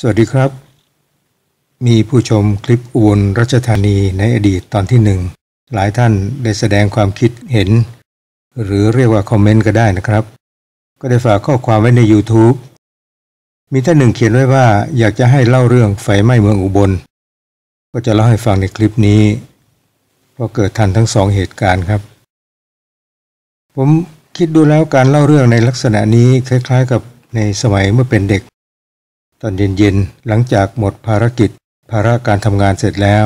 สวัสดีครับ มีผู้ชมคลิปอุบลรัชธานีในอดีตตอนที่หนึ่งหลายท่านได้แสดงความคิดเห็น หรือเรียกว่าคอมเมนต์ก็ได้นะครับ ก็ได้ฝากข้อความไว้ใน YouTube มีท่านหนึ่งเขียนไว้ว่า อยากจะให้เล่าเรื่องไฟไหม้เมืองอุบลก็จะเล่าให้ฟังในคลิปนี้เพราะเกิดทันทั้งสองเหตุการณ์ครับ ผมคิดดูแล้วการเล่าเรื่องในลักษณะนี้คล้ายๆ กับในสมัยเมื่อเป็นเด็กตอนเย็นๆ หลังจากหมดภารกิจ ภาระการทำงานเสร็จแล้ว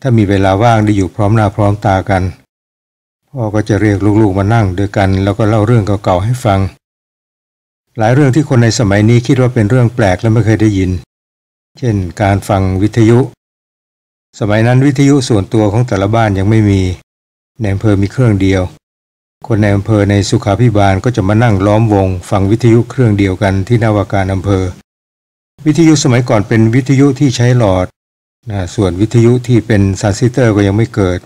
ถ้ามีเวลาว่างได้อยู่พร้อมหน้าพร้อมตากันพ่อก็จะเรียกลูกๆ มานั่งด้วยกัน แล้วก็เล่าเรื่องเก่าๆ ให้ฟัง หลายเรื่องที่คนในสมัยนี้คิดว่าเป็นเรื่องแปลกและไม่เคยได้ยิน เช่น การฟังวิทยุ สมัยนั้นวิทยุส่วนตัวของแต่ละบ้านยังไม่มีในอำเภอมีเครื่องเดียว คนในอำเภอในสุขาพิบาลก็จะมานั่งล้อมวง ฟังวิทยุเครื่องเดียวกันที่นาวาการอำเภอวิทยุสมัยก่อนเป็นวิทยุที่ใช้หลอดนะส่วนวิทยุที่เป็นซันซิเตอร์ก็ยังไม่เกิด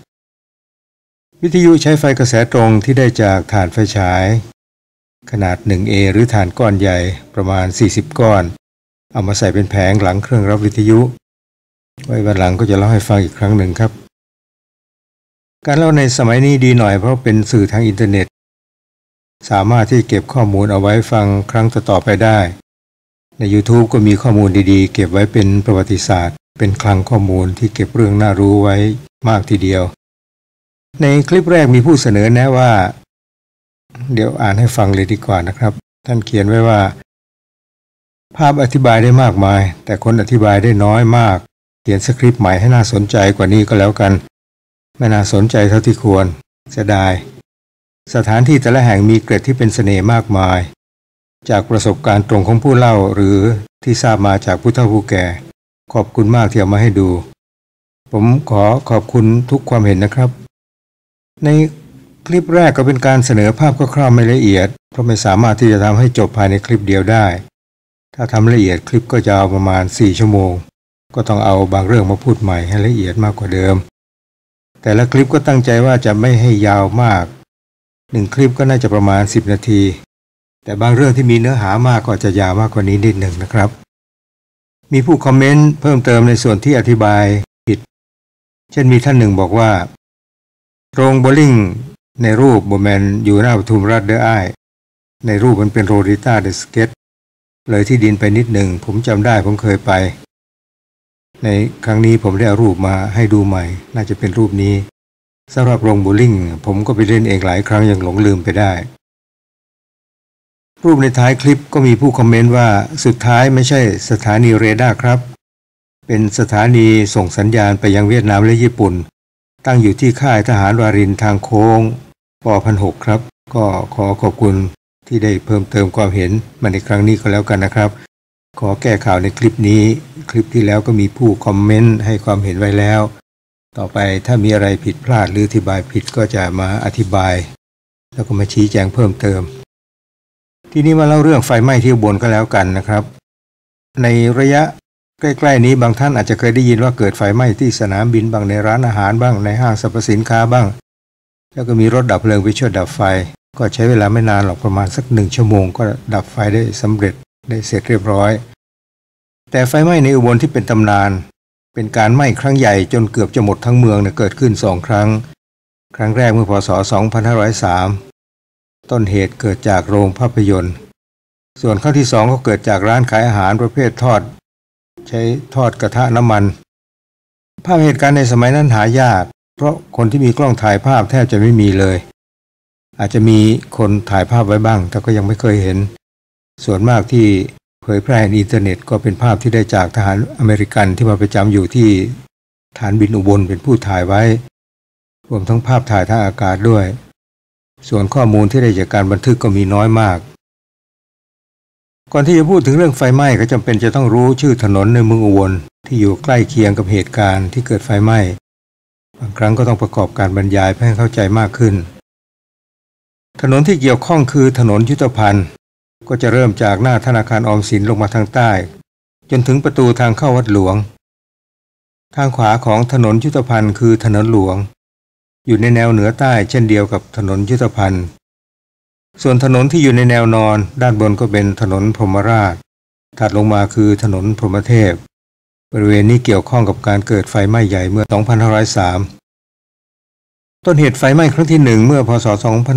วิทยุใช้ไฟกระแสตรงที่ได้จากฐานไฟฉาย ขนาด 1A หรือฐานก้อนใหญ่ประมาณ 40 ก้อน เอามาใส่เป็นแผงหลังเครื่องรับวิทยุ ไว้วันหลังก็จะเล่าให้ฟังอีกครั้งหนึ่งครับ การเล่าในสมัยนี้ดีหน่อยเพราะเป็นสื่อทางอินเทอร์เน็ต สามารถที่เก็บข้อมูลเอาไว้ฟังครั้งต่อไปได้ใน YouTube ก็มีข้อมูลดีๆ เก็บไว้เป็นประวัติศาสตร์ เป็นคลังข้อมูลที่เก็บเรื่องน่ารู้ไว้มากทีเดียว ในคลิปแรกมีผู้เสนอแนะว่า เดี๋ยวอ่านให้ฟังเลยดีกว่านะครับ ท่านเขียนไว้ว่า ภาพอธิบายได้มากมาย แต่คนอธิบายได้น้อยมากเขียนสคริปต์ใหม่ให้น่าสนใจกว่านี้ก็แล้วกัน ไม่น่าสนใจเท่าที่ควรเสียดายสถานที่แต่ละแห่งมีเกร็ดที่เป็นเสน่ห์มากมายจากประสบการณ์ตรงของผู้เล่าหรือที่ทราบมาจากผู้เฒ่าผู้แก่ ขอบคุณมากที่เอามาให้ดู ผมขอขอบคุณทุกความเห็นนะครับ ในคลิปแรกก็เป็นการเสนอภาพคร่าวๆไม่ละเอียด เพราะไม่สามารถที่จะทำให้จบภายในคลิปเดียวได้ ถ้าทำละเอียดคลิปก็จะเอาประมาณ 4 ชั่วโมง ก็ต้องเอาบางเรื่องมาพูดใหม่ให้ละเอียดมากกว่าเดิม แต่ละคลิปก็ตั้งใจว่าจะไม่ให้ยาวมากหนึ่งคลิปก็น่าจะประมาณ 10 นาทีแต่บางเรื่องที่มีเนื้อหามากก็จะยาวมากกว่านี้นิดหนึ่งนะครับ มีผู้คอมเมนต์เพิ่มเติมในส่วนที่อธิบายผิด เช่นมีท่านหนึ่งบอกว่า โรงโบลิ่ง ในรูปโบแมนอยู่หน้าปทุมราชเดอไอในรูปมันเป็นโรดิต้าเดสเกตเลยที่ดินไปนิดหนึ่งผมจำได้ผมเคยไป ในครั้งนี้ผมได้เอารูปมาให้ดูใหม่ น่าจะเป็นรูปนี้สำหรับโรงโบลิ่ง ผมก็ไปเล่นเองหลายครั้งยังหลงลืมไปได้รูปในท้ายคลิปก็มีผู้คอมเมนต์ว่าสุดท้ายไม่ใช่สถานีเรดาร์ครับ เป็นสถานีส่งสัญญาณไปยังเวียดนามและญี่ปุ่น ตั้งอยู่ที่ค่ายทหารวารินทางโค้งปพันหกครับ ก็ขอขอบคุณที่ได้เพิ่มเติมความเห็นมาในครั้งนี้ก็แล้วกันนะครับ ขอแก้ข่าวในคลิปนี้คลิปที่แล้วก็มีผู้คอมเมนต์ให้ความเห็นไว้แล้ว ต่อไปถ้ามีอะไรผิดพลาดหรืออธิบายผิดก็จะมาอธิบาย แล้วก็มาชี้แจงเพิ่มเติมทีนี้มาเล่าเรื่องไฟไหม้ที่บนก็แล้วกันนะครับ ในระยะใกล้ ๆนี้บางท่านอาจจะเคยได้ยินว่าเกิดไฟไหม้ที่สนามบินบ้างในร้านอาหารบ้างในห้างสรรพสินค้าบ้าง แล้วก็มีรถดับเพลิงไปช่วยดับไฟ ก็ใช้เวลาไม่นานหรอกประมาณสักหนึ่งชั่วโมงก็ดับไฟได้สำเร็จได้เสร็จเรียบร้อย แต่ไฟไหม้ในอุบลที่เป็นตำนาน เป็นการไหม้ครั้งใหญ่จนเกือบจะหมดทั้งเมืองเนี่ยเกิดขึ้นสองครั้งครั้งแรกเมื่อพศ2503ต้นเหตุเกิดจากโรงภาพยนตร์ ส่วนข้อที่สองก็เกิดจากร้านขายอาหารประเภททอด ใช้ทอดกระทะน้ำมัน ภาพเหตุการณ์ในสมัยนั้นหายาก เพราะคนที่มีกล้องถ่ายภาพแทบจะไม่มีเลย อาจจะมีคนถ่ายภาพไว้บ้างแต่ก็ยังไม่เคยเห็น ส่วนมากที่เผยแพร่ในอินเทอร์เน็ตก็เป็นภาพที่ได้จากทหารอเมริกันที่มาประจำอยู่ที่ฐานบินอุบลเป็นผู้ถ่ายไว้รวมทั้งภาพถ่ายทางอากาศด้วยส่วนข้อมูลที่ได้จากการบันทึกก็มีน้อยมาก ก่อนที่จะพูดถึงเรื่องไฟไหม้ก็จำเป็นจะต้องรู้ชื่อถนนในเมืองอุบลที่อยู่ใกล้เคียงกับเหตุการณ์ที่เกิดไฟไหม้ บางครั้งก็ต้องประกอบการบรรยายเพื่อให้เข้าใจมากขึ้น ถนนที่เกี่ยวข้องคือถนนยุทธภัณฑ์ก็จะเริ่มจากหน้าธนาคารออมสินลงมาทางใต้ จนถึงประตูทางเข้าวัดหลวง ทางขวาของถนนยุทธภัณฑ์คือถนนหลวงอยู่ในแนวเหนือใต้เช่นเดียวกับถนนยุทธภัณฑ์ ส่วนถนนที่อยู่ในแนวนอนด้านบนก็เป็นถนนพรหมราช ถัดลงมาคือถนนพรหมเทพ บริเวณนี้เกี่ยวข้องกับการเกิดไฟไหม้ใหญ่เมื่อ2503 ต้นเหตุไฟไหม้ครั้งที่หนึ่งเมื่อพศ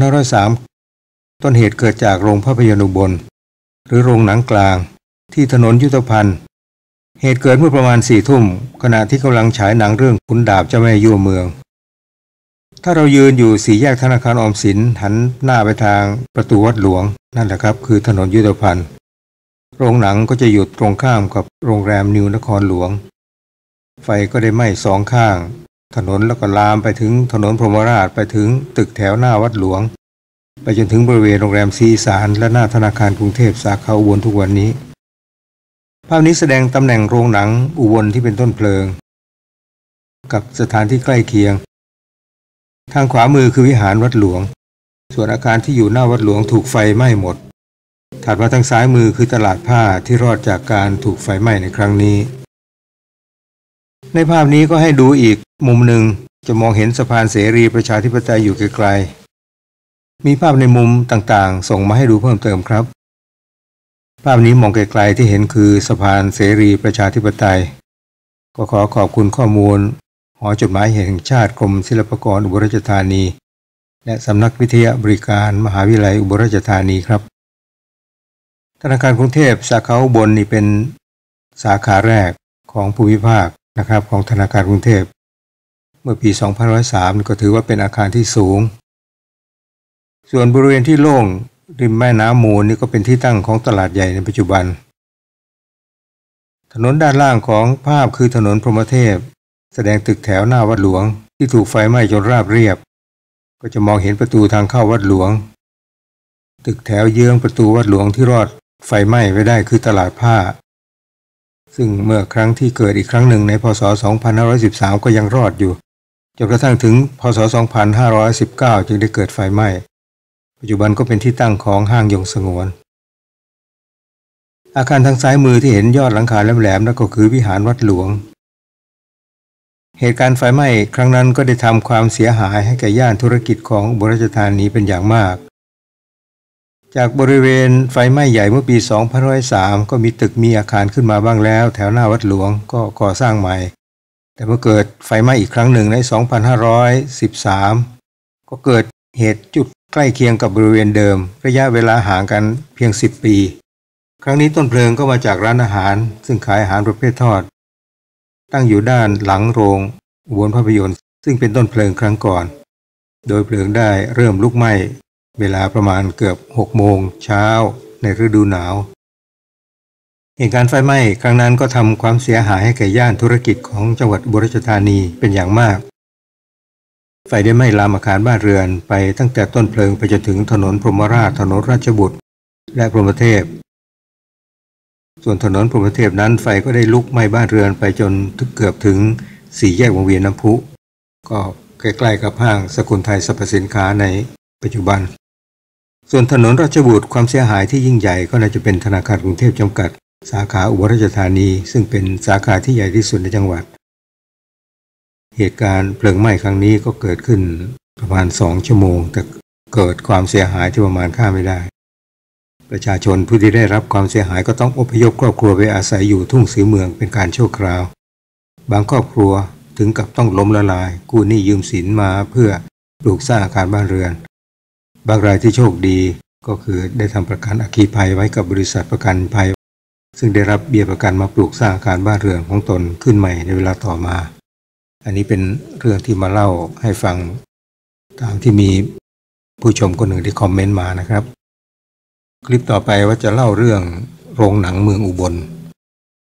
2503 ต้นเหตุเกิดจากโรงภาพยนตร์บน หรือโรงหนังกลาง ที่ถนนยุทธภัณฑ์เหตุเกิดเมื่อประมาณสี่ทุ่มขณะที่กำลังฉายหนังเรื่องขุนดาบเจ้าแม่ยั่วเมืองถ้าเรายืนอยู่สี่แยกธนาคารออมสินหันหน้าไปทางประตูวัดหลวง นั่นแหละครับคือถนนยุทธภัณฑ์ โรงหนังก็จะอยู่ตรงข้ามกับโรงแรมนิวนครหลวง ไฟก็ได้ไหม้สองข้าง ถนนแล้วก็ลามไปถึงถนนพรหมราชไปถึงตึกแถวหน้าวัดหลวง ไปจนถึงบริเวณโรงแรมซีสารและหน้าธนาคารกรุงเทพสาขาอุบลทุกวันนี้ ภาพนี้แสดงตำแหน่งโรงหนังอุบลที่เป็นต้นเพลิง กับสถานที่ใกล้เคียงทางขวามือคือวิหารวัดหลวง ส่วนอาคารที่อยู่หน้าวัดหลวงถูกไฟไหม้หมด ถัดมาทางซ้ายมือคือตลาดผ้าที่รอดจากการถูกไฟไหม้ในครั้งนี้ ในภาพนี้ก็ให้ดูอีก มุมหนึ่งจะมองเห็นสะพานเสรีประชาธิปไตยอยู่ไกลๆ มีภาพในมุมต่างๆ ส่งมาให้ดูเพิ่มเติมครับ ภาพนี้มองไกลๆที่เห็นคือสะพานเสรีประชาธิปไตยก็ขอขอบคุณข้อมูลอจดหมายแห่งชาติกรมศิลปากรอุบลราชธานี และสำนักวิทยาบริการมหาวิทยาลัยอุบลราชธานีครับ ธนาคารกรุงเทพสาขาบนนี่เป็นสาขาแรกของภูมิภาคนะครับของธนาคารกรุงเทพ เมื่อปี 2503 ก็ถือว่าเป็นอาคารที่สูง ส่วนบริเวณที่โล่ง ริมแม่น้ำมูลนี่ก็เป็นที่ตั้งของตลาดใหญ่ในปัจจุบัน ถนนด้านล่างของภาพคือถนนพรหมเทพแสดงตึกแถวหน้าวัดหลวงที่ถูกไฟไหม้จนราบเรียบ ก็จะมองเห็นประตูทางเข้าวัดหลวงตึกแถวเยื้องประตูวัดหลวงที่รอดไฟไหม้ไว้ได้คือตลาดผ้า ซึ่งเมื่อครั้งที่เกิดอีกครั้งหนึ่งในพศ 2513 ก็ยังรอดอยู่จนกระทั่งถึงพศ 2519จึงได้เกิดไฟไหม้ปัจจุบันก็เป็นที่ตั้งของห้างยงสงวน อาคารทางซ้ายมือที่เห็นยอดหลังคาแหลมๆนั่นก็คือวิหารวัดหลวงเหตุการณ์ไฟไหม้ครั้งนั้นก็ได้ทำความเสียหายให้แก่ย่านธุรกิจของบรัชธานีเป็นอย่างมาก จากบริเวณไฟไหม้ใหญ่เมื่อปี 2503 ก็มีตึกมีอาคารขึ้นมาบ้างแล้วแถวหน้าวัดหลวงก็ก่อสร้างใหม่ แต่เมื่อเกิดไฟไหม้อีกครั้งหนึ่งใน 2513 ก็เกิดเหตุจุดใกล้เคียงกับบริเวณเดิม ระยะเวลาห่างกันเพียง 10 ปี ครั้งนี้ต้นเพลิงก็มาจากร้านอาหาร ซึ่งขายอาหารประเภททอดตั้งอยู่ด้านหลังโรงวนภาพยนตร์ซึ่งเป็นต้นเพลิงครั้งก่อน โดยเพลิงได้เริ่มลุกไหม้เวลาประมาณเกือบหกโมงเช้าในฤดูหนาว เหตุการณ์ไฟไหม้ครั้งนั้นก็ทำความเสียหายให้แก่ย่านธุรกิจของจังหวัดบุรีรัมย์ธานีเป็นอย่างมาก ไฟได้ไหม้ลามอาคารบ้านเรือนไปตั้งแต่ต้นเพลิงไปจนถึงถนนพรมราชถนนราชบุตร และพรมเทพส่วนถนนพรมเทพนั้นไฟก็ได้ลุกไหม้บ้านเรือนไปจนถึงเกือบถึงสี่แยกวงเวียนน้ำพุ ก็ใกล้ๆกับห้างสกุลไทยสรรพสินค้าในปัจจุบัน ส่วนถนนราชบุตรความเสียหายที่ยิ่งใหญ่ก็น่าจะเป็นธนาคารกรุงเทพจำกัด สาขาอุบลราชธานีซึ่งเป็นสาขาที่ใหญ่ที่สุดในจังหวัด เหตุการณ์เพลิงไหม้ครั้งนี้ก็เกิดขึ้นประมาณสองชั่วโมงแต่เกิดความเสียหายที่ประมาณค่าไม่ได้ประชาชนผู้ที่ได้รับความเสียหายก็ต้องอพยพครอบครัวไปอาศัยอยู่ทุ่งสีเมืองเป็นการชั่วคราว บางครอบครัวถึงกับต้องล้มละลายกู้หนี้ยืมสินมาเพื่อปลูกสร้างอาคารบ้านเรือนบางรายที่โชคดีก็คือได้ทำประกันอัคคีภัยไว้กับบริษัทประกันภัย ซึ่งได้รับเบี้ยประกันมาปลูกสร้างอาคารบ้านเรือนของตนขึ้นใหม่ในเวลาต่อมา อันนี้เป็นเรื่องที่มาเล่าให้ฟัง ตามที่มีผู้ชมคนหนึ่งที่คอมเมนต์มานะครับคลิปต่อไปว่าจะเล่าเรื่องโรงหนังเมืองอุบล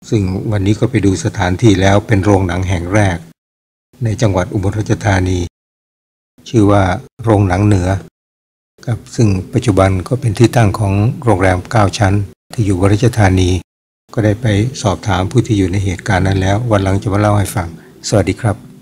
ซึ่งวันนี้ก็ไปดูสถานที่แล้วเป็นโรงหนังแห่งแรกในจังหวัดอุบลราชธานี ชื่อว่า โรงหนังเหนือครับซึ่งปัจจุบันก็เป็นที่ตั้งของโรงแรม9ชั้น ที่อยู่บริจธานี ก็ได้ไปสอบถามผู้ที่อยู่ในเหตุการณ์นั้นแล้ววันหลังจะมาเล่าให้ฟังสวัสดีครับ